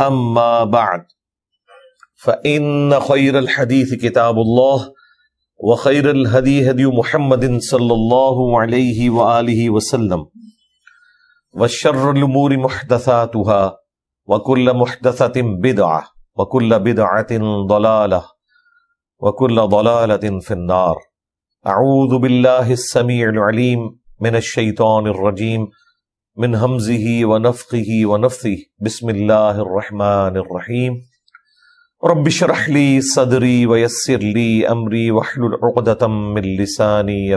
أما بعد فإن خير الحديث كتاب الله وخير الهدي هدي محمد صلى الله عليه وآله وسلم وشر الأمور محدثاتها وكل محدثة بدعة وكل بدعة ضلالة وكل ضلالة في النار أعوذ بالله السميع العليم من الشيطان الرجيم من من حمزه ونفثه بسم بسم الله الله الله الرحمن الرحمن الرحيم الرحيم رب لي لي صدري ويسر لساني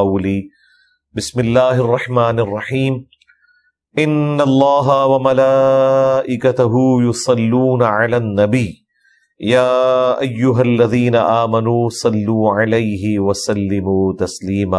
قولي وملائكته يصلون على النبي يا الذين صلوا عليه وسلموا یادین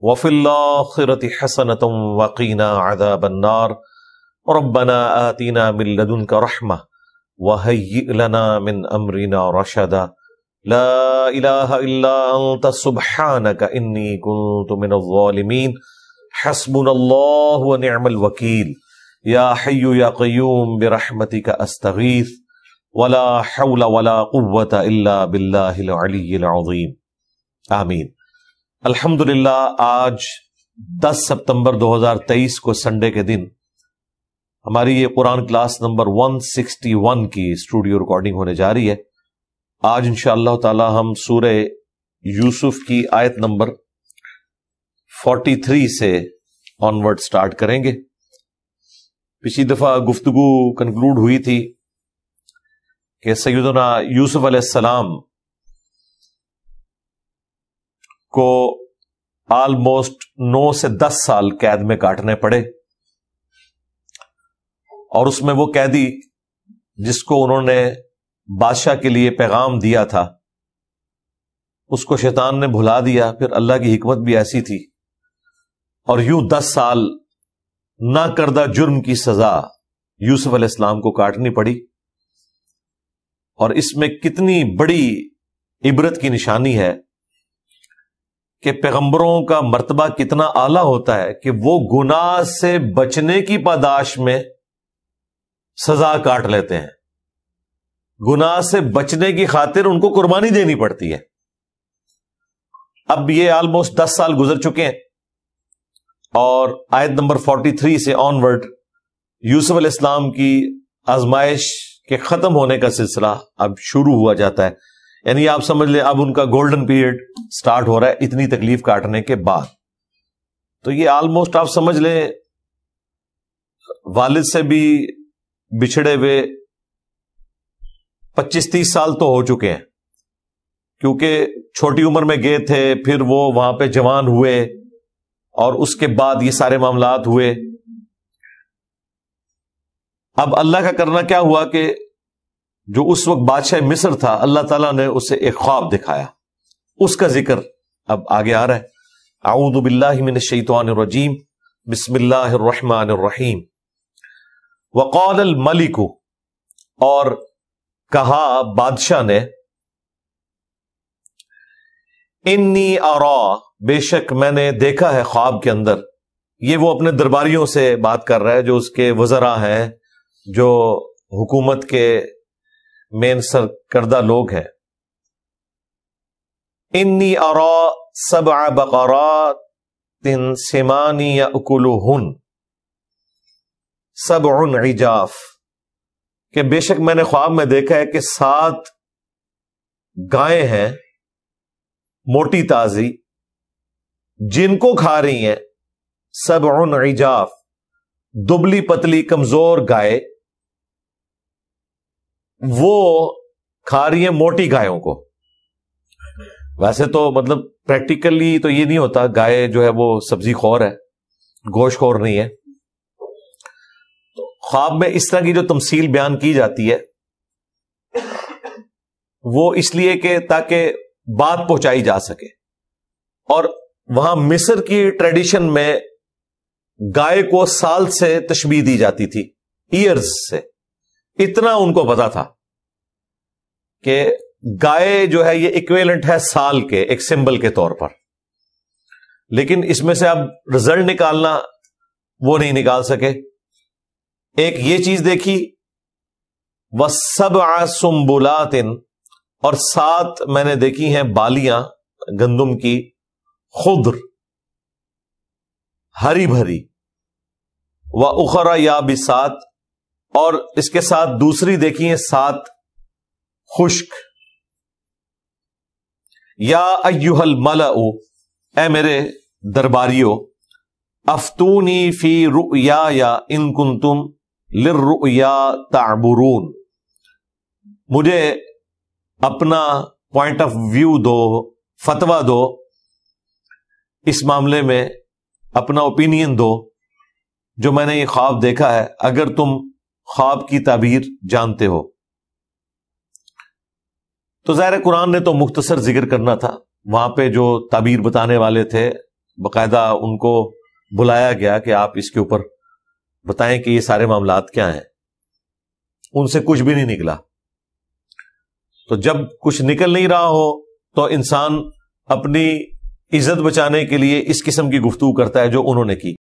وفي الآخرة حسنة وقنا عذاب النار ربنا آتنا من لدنك رحمة وهيئ لنا من أمرنا رشدا لا إله إلا أنت سبحانك إني كنت من الظالمين حسبنا الله ونعم الوكيل يا حي يا قيوم برحمتك أستغيث ولا حول ولا قوة إلا بالله العلي العظيم آمين الحمد للہ آج دس سپتمبر دو ہزار تیئیس کو سنڈے کے دن ہماری یہ Quran class number one sixty one کی اسٹوڈیو ریکارڈنگ ہونے جا رہی ہے آج ان شاء اللہ تعالی ہم سورہ یوسف کی آیت نمبر فورٹی تھری سے آنورڈ اسٹارٹ کریں گے پچھلی دفعہ گفتگو کنکلوڈ ہوئی تھی کہ سیدنا یوسف علیہ السلام کو آلموسٹ نو سے دس سال قید میں کاٹنے پڑے اور اس میں وہ قیدی جس کو انہوں نے بادشاہ کے لیے پیغام دیا تھا اس کو شیطان نے بھلا دیا پھر اللہ کی حکمت بھی ایسی تھی اور یوں دس سال نہ کردہ جرم کی سزا یوسف علیہ السلام کو کاٹنی پڑی اور اس میں کتنی بڑی عبرت کی نشانی ہے کہ پیغمبروں کا مرتبہ کتنا اعلیٰ ہوتا ہے کہ وہ گناہ سے بچنے کی پاداش میں سزا کاٹ لیتے ہیں گنا سے بچنے کی خاطر ان کو قربانی دینی پڑتی ہے اب یہ آلموسٹ دس سال گزر چکے ہیں اور آیت نمبر فورٹی تھری سے آن ورڈ یوسف علیہ السلام کی آزمائش کے ختم ہونے کا سلسلہ اب شروع ہوا جاتا ہے یعنی آپ سمجھ لیں اب ان کا گولڈن پیریڈ سٹارٹ ہو رہا ہے اتنی تکلیف کاٹنے کے بعد تو یہ آلموسٹ آپ سمجھ لیں والد سے بھی بچھڑے ہوئے پچیس تیس سال تو ہو چکے ہیں کیونکہ چھوٹی عمر میں گئے تھے پھر وہ وہاں پہ جوان ہوئے اور اس کے بعد یہ سارے معاملات ہوئے اب اللہ کا کرنا کیا ہوا کہ جو اس وقت بادشاہ مصر تھا اللہ تعالیٰ نے اسے ایک خواب دکھایا اس کا ذکر اب آگے آ رہا ہے اعوذ باللہ من الشیطان الرجیم بسم اللہ الرحمن الرحیم وقال الملک اور کہا بادشاہ نے انی ارا بے شک میں نے دیکھا ہے خواب کے اندر یہ وہ اپنے درباریوں سے بات کر رہا ہے جو اس کے وزرا ہیں جو حکومت کے مین سر کردہ لوگ ہیں انی ارا سب بقرات تن سمانی سیمانی یا اکولو ہن سب عجاف کہ بے شک میں نے خواب میں دیکھا ہے کہ سات گائے ہیں موٹی تازی جن کو کھا رہی ہیں سب عجاف دبلی پتلی کمزور گائے وہ کھا رہی ہیں موٹی گایوں کو ویسے تو مطلب پریکٹیکلی تو یہ نہیں ہوتا گائے جو ہے وہ سبزی خور ہے گوشت خور نہیں ہے خواب میں اس طرح کی جو تمثیل بیان کی جاتی ہے وہ اس لیے کہ تاکہ بات پہنچائی جا سکے اور وہاں مصر کی ٹریڈیشن میں گائے کو سال سے تشبیح دی جاتی تھی ایئرز سے اتنا ان کو پتا تھا کہ گائے جو ہے یہ اکویلنٹ ہے سال کے ایک سمبل کے طور پر لیکن اس میں سے اب ریزلٹ نکالنا وہ نہیں نکال سکے ایک یہ چیز دیکھی وہ سب آسمبلاتن اور سات میں نے دیکھی ہیں بالیاں گندم کی خدر ہری بھری و اخرا یا بھی ساتھ اور اس کے ساتھ دوسری دیکھیے سات خشک یا ایوہل ملا او اے میرے درباریو افتونی فی رو یا ان کن تم لر مجھے اپنا پوائنٹ آف ویو دو فتوا دو اس معاملے میں اپنا اوپینین دو جو میں نے یہ خواب دیکھا ہے اگر تم خواب کی تعبیر جانتے ہو تو ظاہر قرآن نے تو مختصر ذکر کرنا تھا وہاں پہ جو تعبیر بتانے والے تھے باقاعدہ ان کو بلایا گیا کہ آپ اس کے اوپر بتائیں کہ یہ سارے معاملات کیا ہیں ان سے کچھ بھی نہیں نکلا تو جب کچھ نکل نہیں رہا ہو تو انسان اپنی عزت بچانے کے لیے اس قسم کی گفتگو کرتا ہے جو انہوں نے کی